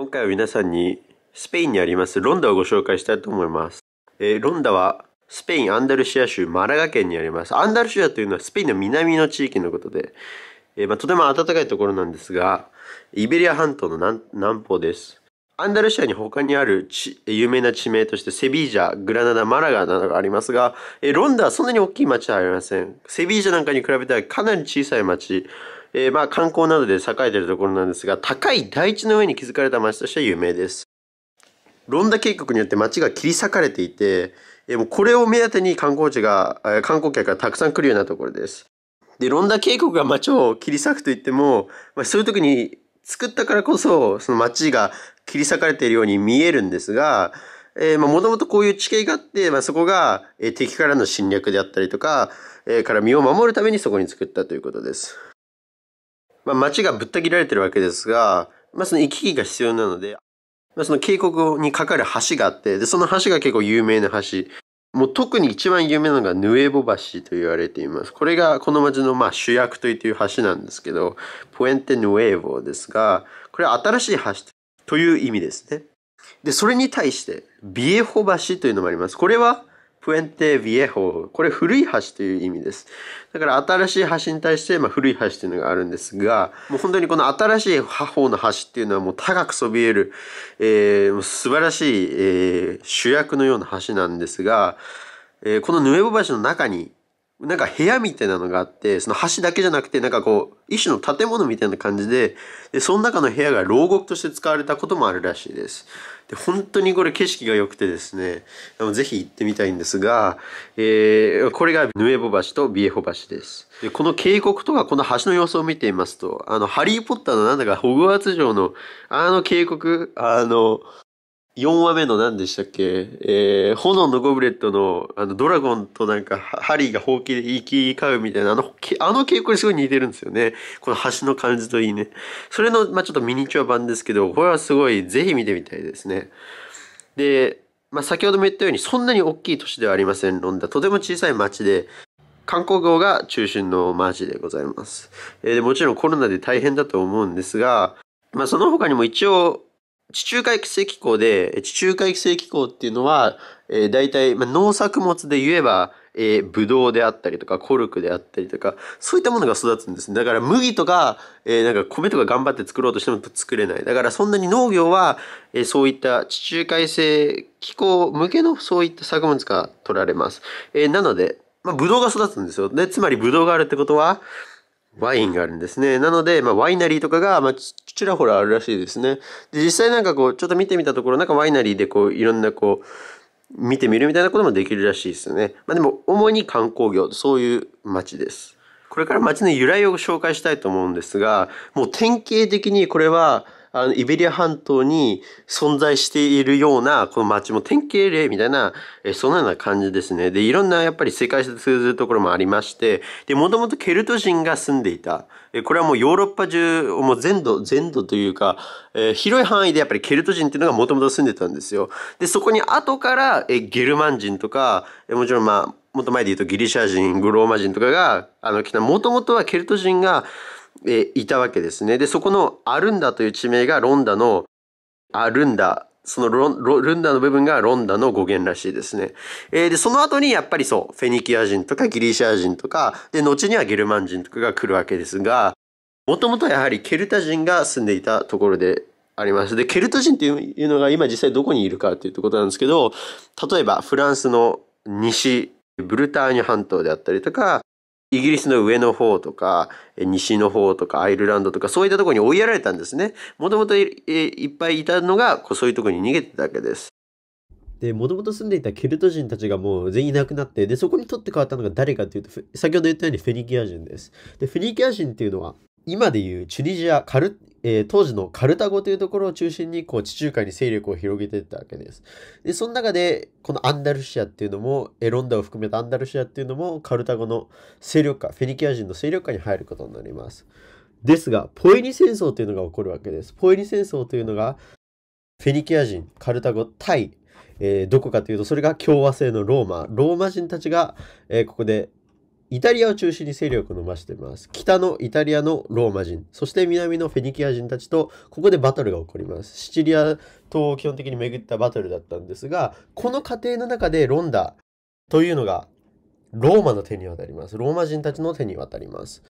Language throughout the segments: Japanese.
今回は皆さんにスペインにありますロンダをご紹介したいと思います。えー、ロンダはスペイン・アンダルシア州マラガ県にあります。アンダルシアというのはスペインの南の地域のことで、えー、まあ、とても暖かいところなんですが、イベリア半島の南南方です。アンダルシアに他にある有名な地名としてセビージャ、グラナダ、マラガなどがありますが、えロンダはそんなに大きい町はありません。セビージャなんかに比べたらかなり小さい町。えー、まあ観光などで栄えているところなんですが、高い台地の上に築かれた町として有名です。ロンダ渓谷によって町が切り裂かれていて、えー、もうこれを目当てに観光地が、えー、観光客がたくさん来るようなところです。で、ロンダ渓谷が町を切り裂くといっても、まあ、そういう時に作ったからこそ、その町が切り裂かれているように見えるんですが、えまあ、もともとこういう地形があって、まあ、そこが、え敵からの侵略であったりとか、えー、から身を守るためにそこに作ったということです。まあ、街がぶった切られてるわけですが、まあ、その行き来が必要なので、まあ、その渓谷に架かる橋があって、で、その橋が結構有名な橋。もう特に一番有名なのがヌエボ橋と言われています。これがこの街のまあ主役といっている橋なんですけど、ポエンテヌエボですが、これは新しい橋という意味ですね。で、それに対して、ビエホ橋というのもあります。これはプエンテ・ビエホ。これ古い橋という意味です。だから新しい橋に対して、まあ、古い橋というのがあるんですが、もう本当にこの新しい法の橋っていうのはもう高くそびえる、えー、素晴らしい、えー、主役のような橋なんですが、えー、このヌエボ橋の中になんか部屋みたいなのがあって、その橋だけじゃなくて、なんかこう、一種の建物みたいな感じで、で、その中の部屋が牢獄として使われたこともあるらしいです。で、本当にこれ景色が良くてですね、ぜひ行ってみたいんですが、えー、これがヌエボ橋とビエホ橋です。で、この渓谷とかこの橋の様子を見ていますと、あの、ハリーポッターのなんだかホグワーツ城のあの渓谷、あの、4話目の何でしたっけ、えー、炎のゴブレットの、あの、ドラゴンとなんか、ハリーがほうきで行き交うみたいな、あの、あの傾向にすごい似てるんですよね。この橋の感じといいね。それの、まあ、ちょっとミニチュア版ですけど、これはすごい、ぜひ見てみたいですね。で、まあ、先ほども言ったように、そんなに大きい都市ではありません、ロンダ。とても小さい町で、観光業が中心の町でございます。えー、もちろんコロナで大変だと思うんですが、まあ、その他にも一応、地中海規制機構で、地中海規制機構っていうのは、えー、大体、まあ、農作物で言えば、えー、ブドウであったりとか、コルクであったりとか、そういったものが育つんですね。だから麦とか、えー、なんか米とか頑張って作ろうとしても作れない。だからそんなに農業は、えー、そういった地中海性気候向けのそういった作物が取られます。えー、なので、まあ、ブドウが育つんですよ。で、つまりブドウがあるってことは、ワインがあるんですね。なので、まあ、ワイナリーとかが、まあ、ちらほらあるらしいですね。で、実際なんかこう、ちょっと見てみたところ、なんかワイナリーでこう、いろんなこう、見てみるみたいなこともできるらしいですね。まあ、でも、主に観光業、そういう街です。これから街の由来を紹介したいと思うんですが、もう典型的にこれは、あの、イベリア半島に存在しているような、この街も典型例みたいな、えそなような感じですね。で、いろんなやっぱり世界史通ずるところもありまして、で、もともとケルト人が住んでいた。えこれはもうヨーロッパ中、もう全土、全土というか、えー、広い範囲でやっぱりケルト人っていうのがもともと住んでたんですよ。で、そこに後から、えゲルマン人とか、えもちろんまあ、もっと前で言うとギリシャ人、グローマ人とかが、あの、来た、もともとはケルト人が、えいたわけですね。で、そこのアルンダという地名がロンダの、アルンダ、そのロルンダの部分がロンダの語源らしいですね。えー、で、その後にやっぱりそう、フェニキア人とかギリシア人とか、で、後にはゲルマン人とかが来るわけですが、もともとやはりケルタ人が住んでいたところであります。で、ケルタ人っていうのが今実際どこにいるかっていうことなんですけど、例えばフランスの西、ブルターニュ半島であったりとか、イギリスの上の方とか、西の方とか、アイルランドとか、そういったところに追いやられたんですね。もともといっぱいいたのが、そういうところに逃げてたわけです。で、もともと住んでいたケルト人たちがもう全員いなくなって、で、そこに取って変わったのが誰かというと、先ほど言ったようにフェニキア人です。で、フェニキア人っていうのは、今でいうチュニジア、カル、えー、当時のカルタゴというところを中心にこう地中海に勢力を広げていったわけです。で、その中でこのアンダルシアっていうのも、エロンダを含めたアンダルシアっていうのもカルタゴの勢力下、フェニキア人の勢力下に入ることになります。ですが、ポエニ戦争というのが起こるわけです。ポエニ戦争というのが、フェニキア人、カルタゴ、対えー、どこかというと、それが共和制のローマ、ローマ人たちが、えー、ここでイタリアを中心に勢力を伸ばしています。北のイタリアのローマ人、そして南のフェニキア人たちと、ここでバトルが起こります。シチリア島を基本的に巡ったバトルだったんですが、この過程の中でロンダというのが、ローマの手に渡ります。ローマ人たちの手に渡ります。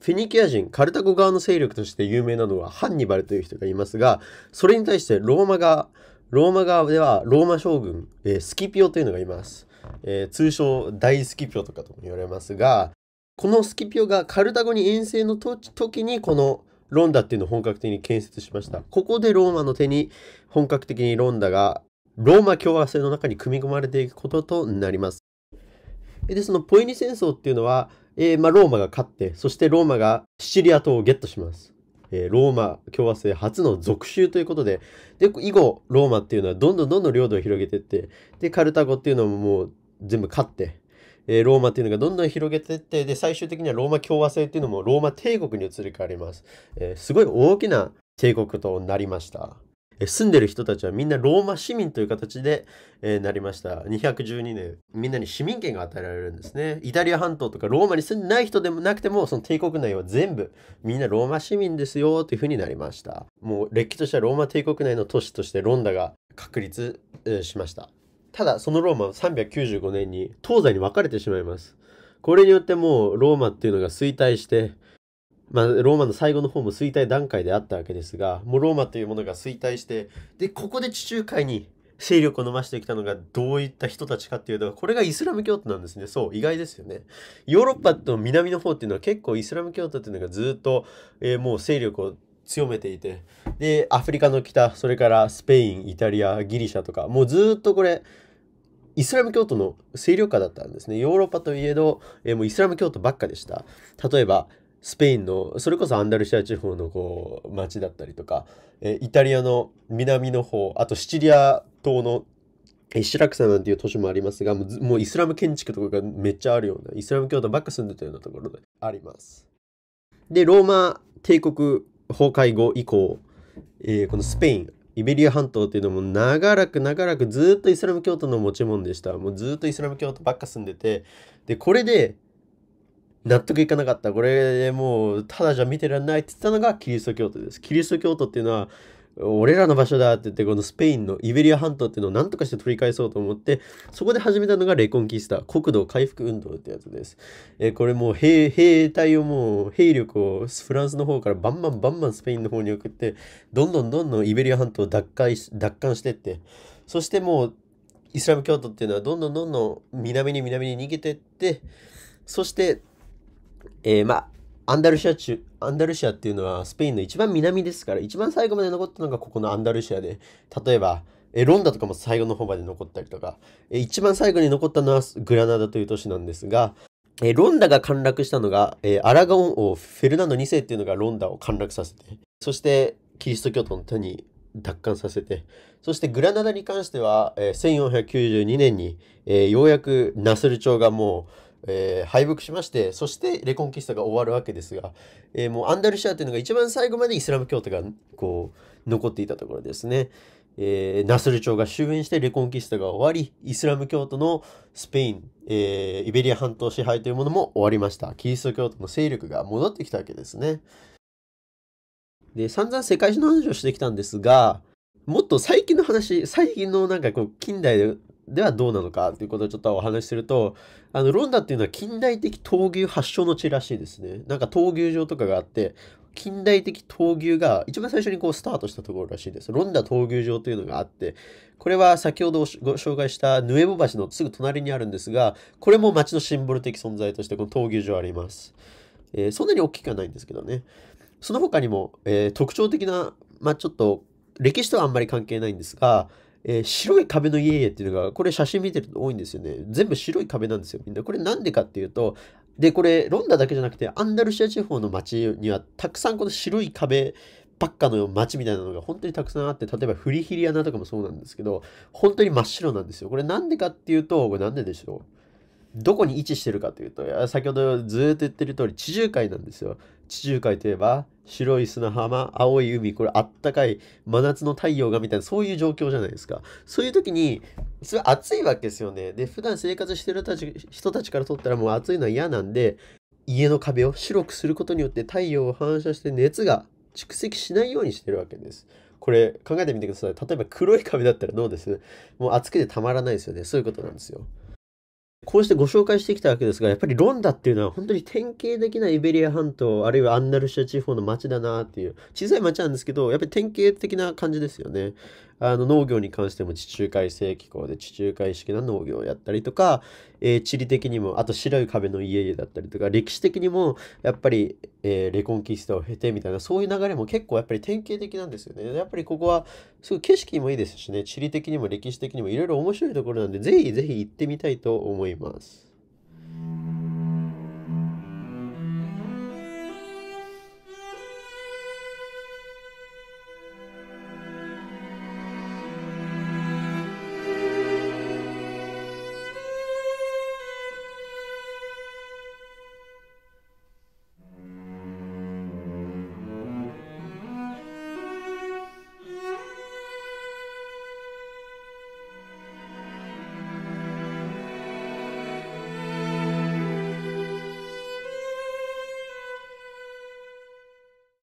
フェニキア人、カルタゴ側の勢力として有名なのはハンニバルという人がいますが、それに対してローマ側、ローマ側ではローマ将軍、えー、スキピオというのがいます。えー、通称大スキピオとかとも言われますがこのスキピオがカルタゴに遠征の時にこのロンダっていうのを本格的に建設しましたここでローマの手に本格的にロンダがローマ共和制の中に組み込まれていくこととなりますでそのポエニ戦争っていうのは、えー、まあ、ローマが勝ってそしてローマがシチリア島をゲットしますえー、ローマ共和制初の属州ということで、で、以後、ローマっていうのはどんどんどんどん領土を広げてって、で、カルタゴっていうのももう全部勝って、えー、ローマっていうのがどんどん広げてって、で、最終的にはローマ共和制っていうのもローマ帝国に移り変わります。えー、すごい大きな帝国となりました。住んでる人たちはみんなローマ市民という形で、えなりました。212年、みんなに市民権が与えられるんですね。イタリア半島とかローマに住んでない人でもなくても、その帝国内は全部みんなローマ市民ですよというふうになりました。もうれっきとしたローマ帝国内の都市としてロンダが確立、えしました。ただ、そのローマは395年に東西に分かれてしまいます。これによってもうローマっていうのが衰退して、まあ、ローマの最後の方も衰退段階であったわけですがもうローマというものが衰退してでここで地中海に勢力を伸ばしてきたのがどういった人たちかっていうとこれがイスラム教徒なんですねそう意外ですよねヨーロッパと南の方っていうのは結構イスラム教徒っていうのがずっと、えー、もう勢力を強めていてでアフリカの北それからスペインイタリアギリシャとかもうずっとこれイスラム教徒の勢力下だったんですねヨーロッパといえど、えー、もうイスラム教徒ばっかでした例えばスペインのそれこそアンダルシア地方のこう町だったりとか、えイタリアの南の方あとシチリア島のシラクサなんていう都市もありますがもうイスラム建築とかがめっちゃあるようなイスラム教徒ばっか住んでたようなところでありますでローマ帝国崩壊後以降、えー、このスペインイベリア半島っていうのも長らく長らくずっとイスラム教徒の持ち物でしたもうずっとイスラム教徒ばっか住んでてでこれで納得いかなかった。これもうただじゃ見てらんないって言ったのがキリスト教徒です。キリスト教徒っていうのは俺らの場所だって言ってこのスペインのイベリア半島っていうのを何とかして取り返そうと思ってそこで始めたのがレコンキスタ国土回復運動ってやつです、えー、これもう兵兵隊をもう兵力をフランスの方からバンバンバンバンスペインの方に送ってどんどんどんどんイベリア半島を奪回し奪還してってそしてもうイスラム教徒っていうのはどんどんどんどん南に南に逃げてってそしてえー、まあ、アンダルシア中、アンダルシアっていうのはスペインの一番南ですから、一番最後まで残ったのがここのアンダルシアで、例えば、えロンダとかも最後の方まで残ったりとか、え一番最後に残ったのはグラナダという都市なんですが、えロンダが陥落したのが、えアラゴン王フェルナンド2世っていうのがロンダを陥落させて、そしてキリスト教徒の手に奪還させて、そしてグラナダに関しては、え1492年に、えようやくナスル朝がもう、えー、敗北しまして、そしてレコンキスタが終わるわけですが、えー、もうアンダルシアというのが一番最後までイスラム教徒がこう残っていたところですね。えー、ナスル朝が終焉してレコンキスタが終わり、イスラム教徒のスペイン、えイベリア半島支配というものも終わりました。キリスト教徒の勢力が戻ってきたわけですね。で、散々世界史の話をしてきたんですが、もっと最近の話、最近のなんかこう、近代でではどうなのかということをちょっとお話しすると、あの、ロンダっていうのは近代的闘牛発祥の地らしいですね。なんか闘牛場とかがあって、近代的闘牛が一番最初にこうスタートしたところらしいです。ロンダ闘牛場というのがあって、これは先ほどご紹介したヌエボ橋のすぐ隣にあるんですが、これも町のシンボル的存在としてこの闘牛場あります。えー、そんなに大きくはないんですけどね。その他にも、えー、特徴的な、まあ、ちょっと歴史とはあんまり関係ないんですが、えー、白い壁の家々っていうのが、これ写真見てると多いんですよね。全部白い壁なんですよ、みんな。これなんでかっていうと、で、これ、ロンダだけじゃなくて、アンダルシア地方の街には、たくさんこの白い壁ばっかの街みたいなのが本当にたくさんあって、例えばフリヒリアナとかもそうなんですけど、本当に真っ白なんですよ。これなんでかっていうと、これなんででしょうどこに位置してるかというと、先ほどずっと言ってる通り、地中海なんですよ。地中海といえば、白い砂浜、青い海、これあったかい、真夏の太陽がみたいな、そういう状況じゃないですか。そういう時に、それは暑いわけですよね。で、普段生活してるたち人たちからとったらもう暑いのは嫌なんで、家の壁を白くすることによって太陽を反射して熱が蓄積しないようにしてるわけです。これ考えてみてください。例えば黒い壁だったらどうですもう暑くてたまらないですよね。そういうことなんですよ。こうしてご紹介してきたわけですが、やっぱりロンダっていうのは本当に典型的なイベリア半島、あるいはアンダルシア地方の街だなっていう、小さい街なんですけど、やっぱり典型的な感じですよね。あの農業に関しても地中海性気候で地中海式な農業をやったりとか、えー、地理的にもあと白い壁の家々だったりとか歴史的にもやっぱり、えー、レコンキストを経てみたいなそういう流れも結構やっぱり典型的なんですよねやっぱりここはすごい景色もいいですしね地理的にも歴史的にもいろいろ面白いところなんでぜひぜひ行ってみたいと思います